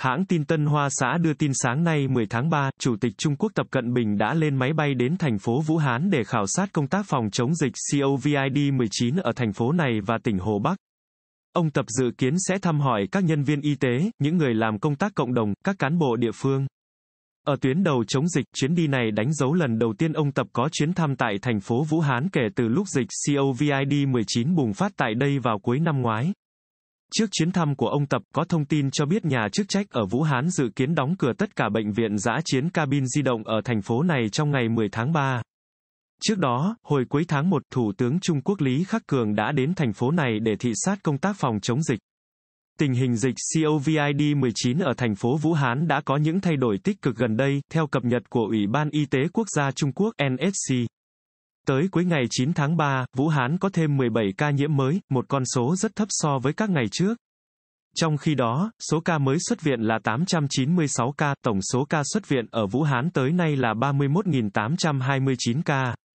Hãng tin Tân Hoa Xã đưa tin sáng nay 10 tháng 3, Chủ tịch Trung Quốc Tập Cận Bình đã lên máy bay đến thành phố Vũ Hán để khảo sát công tác phòng chống dịch COVID-19 ở thành phố này và tỉnh Hồ Bắc. Ông Tập dự kiến sẽ thăm hỏi các nhân viên y tế, những người làm công tác cộng đồng, các cán bộ địa phương. Ở tuyến đầu chống dịch, chuyến đi này đánh dấu lần đầu tiên ông Tập có chuyến thăm tại thành phố Vũ Hán kể từ lúc dịch COVID-19 bùng phát tại đây vào cuối năm ngoái. Trước chuyến thăm của ông Tập có thông tin cho biết nhà chức trách ở Vũ Hán dự kiến đóng cửa tất cả bệnh viện giã chiến cabin di động ở thành phố này trong ngày 10 tháng 3. Trước đó, hồi cuối tháng 1, Thủ tướng Trung Quốc Lý Khắc Cường đã đến thành phố này để thị sát công tác phòng chống dịch. Tình hình dịch COVID-19 ở thành phố Vũ Hán đã có những thay đổi tích cực gần đây, theo cập nhật của Ủy ban Y tế Quốc gia Trung Quốc NSC. Tới cuối ngày 9 tháng 3, Vũ Hán có thêm 17 ca nhiễm mới, một con số rất thấp so với các ngày trước. Trong khi đó, số ca mới xuất viện là 896 ca, tổng số ca xuất viện ở Vũ Hán tới nay là 31.829 ca.